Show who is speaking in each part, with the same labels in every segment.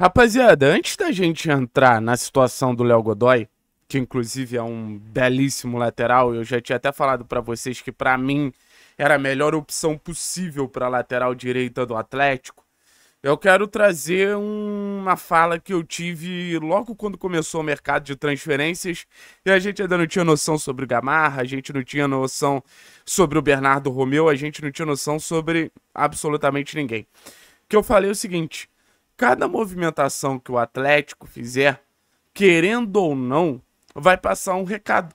Speaker 1: Rapaziada, antes da gente entrar na situação do Léo Godoy, que inclusive é um belíssimo lateral, eu já tinha até falado para vocês que para mim era a melhor opção possível para lateral direita do Atlético. Eu quero trazer uma fala que eu tive logo quando começou o mercado de transferências e a gente ainda não tinha noção sobre o Gamarra, a gente não tinha noção sobre o Bernardo Romeu, a gente não tinha noção sobre absolutamente ninguém. Que eu falei é o seguinte: cada movimentação que o Atlético fizer, querendo ou não, vai passar um recado.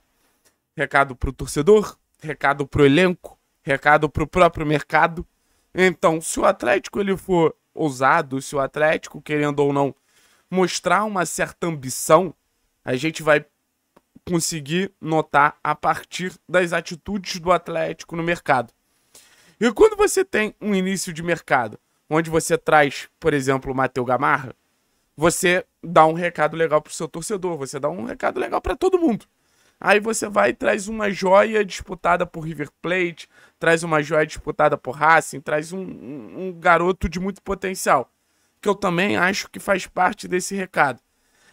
Speaker 1: Recado pro torcedor, recado pro elenco, recado pro próprio mercado. Então, se o Atlético ele for ousado, se o Atlético, querendo ou não, mostrar uma certa ambição, a gente vai conseguir notar a partir das atitudes do Atlético no mercado. E quando você tem um início de mercado onde você traz, por exemplo, o Matheus Gamarra, você dá um recado legal pro seu torcedor, você dá um recado legal para todo mundo. Aí você vai e traz uma joia disputada por River Plate, traz uma joia disputada por Racing, traz um, um, um garoto de muito potencial. Que eu também acho que faz parte desse recado.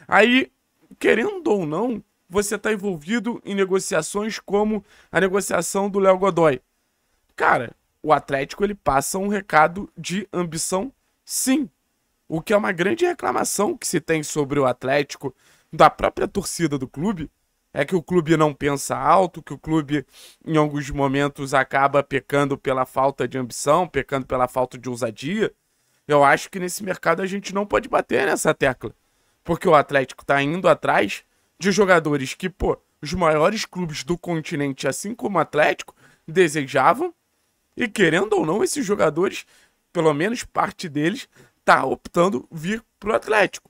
Speaker 1: Aí, querendo ou não, você está envolvido em negociações como a negociação do Léo Godoy. Cara, o Atlético ele passa um recado de ambição, sim. O que é uma grande reclamação que se tem sobre o Atlético, da própria torcida do clube, é que o clube não pensa alto, que o clube em alguns momentos acaba pecando pela falta de ambição, pecando pela falta de ousadia. Eu acho que nesse mercado a gente não pode bater nessa tecla, porque o Atlético está indo atrás de jogadores que, pô, os maiores clubes do continente, assim como o Atlético, desejavam e querendo ou não, esses jogadores, pelo menos parte deles, tá optando vir pro Atlético.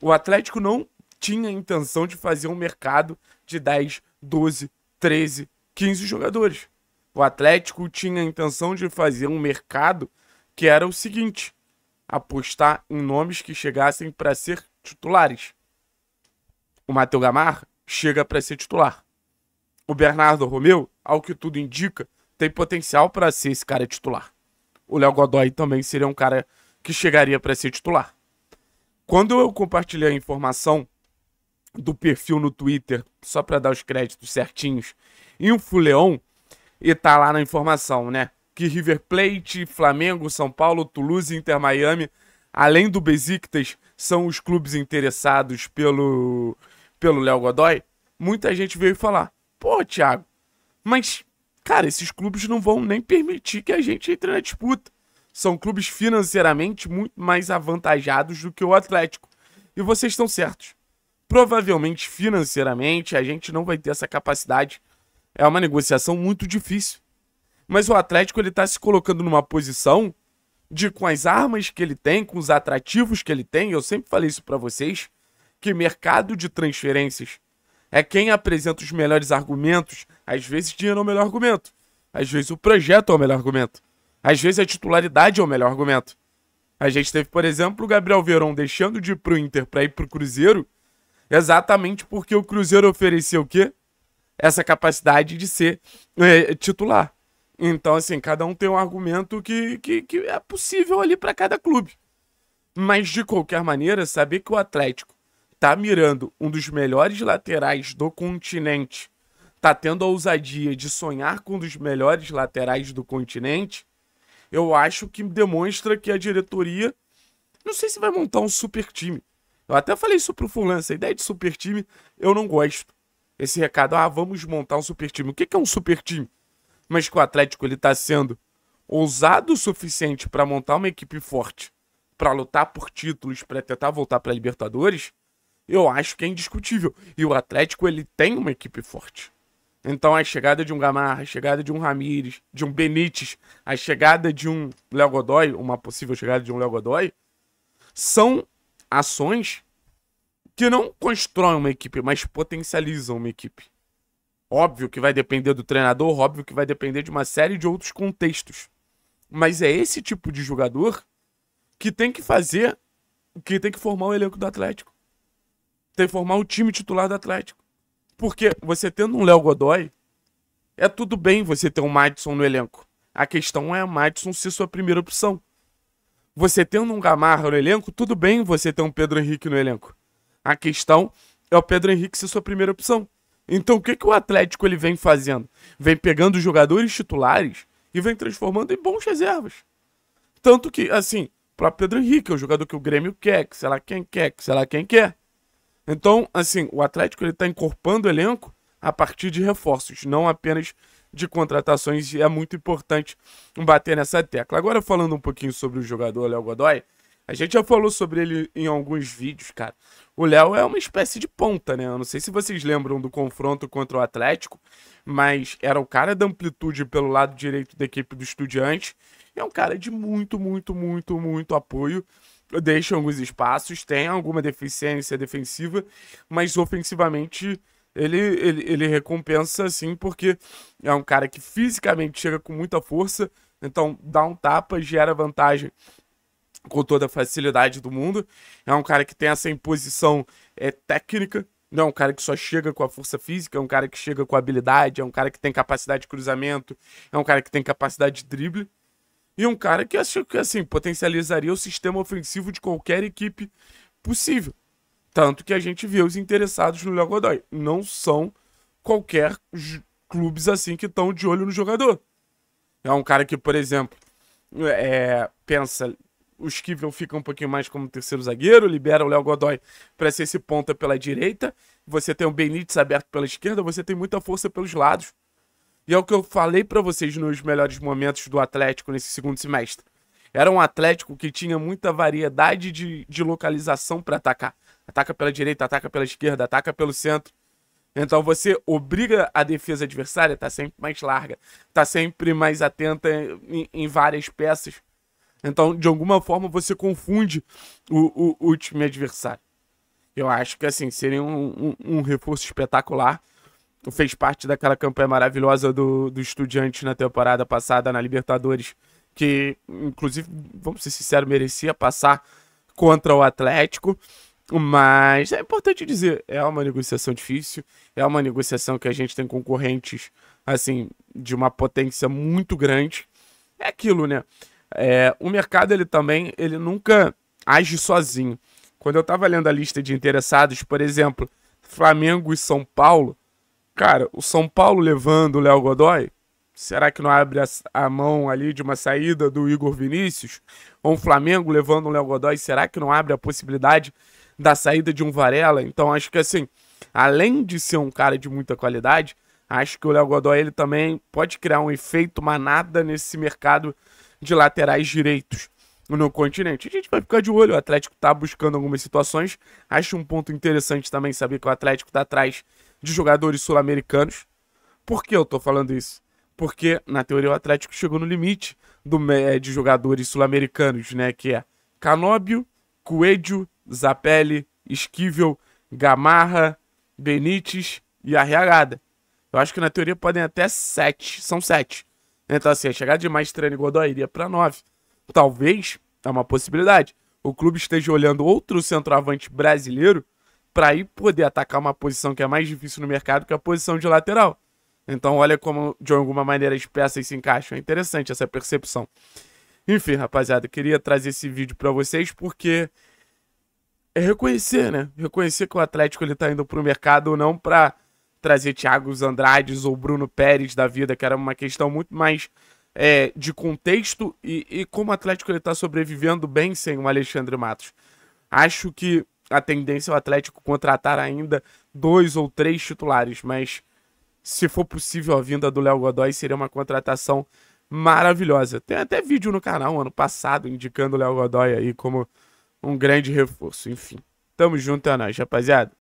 Speaker 1: O Atlético não tinha intenção de fazer um mercado de 10, 12, 13, 15 jogadores. O Atlético tinha a intenção de fazer um mercado que era o seguinte: apostar em nomes que chegassem para ser titulares. O Matheus Gamarra chega para ser titular. O Bernardo Romeu, ao que tudo indica, tem potencial para ser esse cara titular. O Léo Godoy também seria um cara que chegaria para ser titular. Quando eu compartilhei a informação do perfil no Twitter, só para dar os créditos certinhos, Info Fuleon, e tá lá na informação, né? Que River Plate, Flamengo, São Paulo, Toulouse e Inter Miami, além do Besiktas, são os clubes interessados pelo pelo Léo Godoy. Muita gente veio falar: "Pô, Thiago, mas Cara, esses clubes não vão nem permitir que a gente entre na disputa. São clubes financeiramente muito mais avantajados do que o Atlético. E vocês estão certos. Provavelmente, financeiramente, a gente não vai ter essa capacidade. É uma negociação muito difícil. Mas o Atlético ele está se colocando numa posição de com as armas que ele tem, com os atrativos que ele tem, eu sempre falei isso para vocês, que mercado de transferências é quem apresenta os melhores argumentos. Às vezes dinheiro é o melhor argumento. Às vezes o projeto é o melhor argumento. Às vezes a titularidade é o melhor argumento. A gente teve, por exemplo, o Gabriel Verão deixando de ir pro Inter para ir pro Cruzeiro, exatamente porque o Cruzeiro ofereceu o quê? Essa capacidade de ser é, titular. Então, assim, cada um tem um argumento que, que, que é possível ali para cada clube. Mas, de qualquer maneira, saber que o Atlético tá mirando um dos melhores laterais do continente, tá tendo a ousadia de sonhar com um dos melhores laterais do continente, eu acho que demonstra que a diretoria não sei se vai montar um super time. Eu até falei isso pro Fulano, essa ideia de super time eu não gosto. Esse recado, ah, vamos montar um super time. O que é um super time? Mas que o Atlético ele tá sendo ousado o suficiente para montar uma equipe forte, para lutar por títulos, para tentar voltar para Libertadores, eu acho que é indiscutível. E o Atlético, ele tem uma equipe forte. Então a chegada de um Gamarra, a chegada de um Ramires, de um Benítez, a chegada de um Léo Godoy, uma possível chegada de um Léo Godoy, são ações que não constroem uma equipe, mas potencializam uma equipe. Óbvio que vai depender do treinador, óbvio que vai depender de uma série de outros contextos. Mas é esse tipo de jogador que tem que fazer, que tem que formar o elenco do Atlético tem que formar o time titular do Atlético. Porque você tendo um Léo Godoy, é tudo bem você ter um Madison no elenco. A questão é o Madison ser sua primeira opção. Você tendo um Gamarra no elenco, tudo bem você ter um Pedro Henrique no elenco. A questão é o Pedro Henrique ser sua primeira opção. Então o que, que o Atlético ele vem fazendo? Vem pegando jogadores titulares e vem transformando em bons reservas. Tanto que, assim, o próprio Pedro Henrique é o jogador que o Grêmio quer, que sei lá quem quer, que sei lá quem quer. Então, assim, o Atlético ele está encorpando o elenco a partir de reforços, não apenas de contratações, e é muito importante bater nessa tecla. Agora, falando um pouquinho sobre o jogador Léo Godoy, a gente já falou sobre ele em alguns vídeos, cara. O Léo é uma espécie de ponta, né? Eu não sei se vocês lembram do confronto contra o Atlético, mas era o cara da amplitude pelo lado direito da equipe do Estudiante. É um cara de muito, muito, muito, muito apoio deixam alguns espaços, tem alguma deficiência defensiva, mas ofensivamente ele, ele, ele recompensa assim, porque é um cara que fisicamente chega com muita força, então dá um tapa gera vantagem com toda a facilidade do mundo. É um cara que tem essa imposição é, técnica, não é um cara que só chega com a força física, é um cara que chega com habilidade, é um cara que tem capacidade de cruzamento, é um cara que tem capacidade de drible. E um cara que acho que assim potencializaria o sistema ofensivo de qualquer equipe possível. Tanto que a gente vê os interessados no Léo Godoy. Não são qualquer clubes assim que estão de olho no jogador. É um cara que, por exemplo, é, pensa, o Esquivel fica um pouquinho mais como terceiro zagueiro, libera o Léo Godoy para ser esse ponta pela direita. Você tem o Benítez aberto pela esquerda, você tem muita força pelos lados. E é o que eu falei para vocês nos melhores momentos do Atlético nesse segundo semestre. Era um Atlético que tinha muita variedade de, de localização para atacar. Ataca pela direita, ataca pela esquerda, ataca pelo centro. Então você obriga a defesa adversária a tá sempre mais larga, tá sempre mais atenta em, em, várias peças. Então, de alguma forma, você confunde o, o, o time adversário. Eu acho que assim, seria um, um, um reforço espetacular Tu fez parte daquela campanha maravilhosa do, do Estudiantes na temporada passada, na Libertadores, que, inclusive, vamos ser sinceros, merecia passar contra o Atlético. Mas é importante dizer, é uma negociação difícil, é uma negociação que a gente tem concorrentes, assim, de uma potência muito grande. É aquilo, né? É, o mercado, ele também, ele nunca age sozinho. Quando eu tava lendo a lista de interessados, por exemplo, Flamengo e São Paulo, Cara, o São Paulo levando o Léo Godoy, será que não abre a, mão ali de uma saída do Igor Vinícius? Ou o Flamengo levando o Léo Godoy, será que não abre a possibilidade da saída de um Varela? Então acho que assim, além de ser um cara de muita qualidade, acho que o Léo Godoy ele também pode criar um efeito manada nesse mercado de laterais direitos no continente. A gente vai ficar de olho, o Atlético está buscando algumas situações. Acho um ponto interessante também saber que o Atlético está atrás de jogadores sul-americanos. Por que eu tô falando isso? Porque, na teoria, o Atlético chegou no limite do, eh, de jogadores sul-americanos, né? Que é Canóbio, Coelho, Zapelli, Esquivel, Gamarra, Benítez e Arriagada. Eu acho que na teoria podem até sete, são sete. Então assim, a é chegada de treino e Godoy iria para nove. Talvez, é uma possibilidade, o clube esteja olhando outro centroavante brasileiro para ir poder atacar uma posição que é mais difícil no mercado, que a posição de lateral. Então, olha como, de alguma maneira, as peças se encaixam. É interessante essa percepção. Enfim, rapaziada, queria trazer esse vídeo para vocês porque é reconhecer, né? Reconhecer que o Atlético ele tá indo pro mercado não para trazer Thiago Andrades ou Bruno Pérez da vida, que era uma questão muito mais é, de contexto e, e como o Atlético ele tá sobrevivendo bem sem o Alexandre Matos. Acho que a tendência é o Atlético contratar ainda dois ou três titulares, mas se for possível a vinda do Léo Godoy, seria uma contratação maravilhosa. Tem até vídeo no canal ano passado indicando o Léo Godoy aí como um grande reforço. Enfim, tamo junto, é nóis, rapaziada.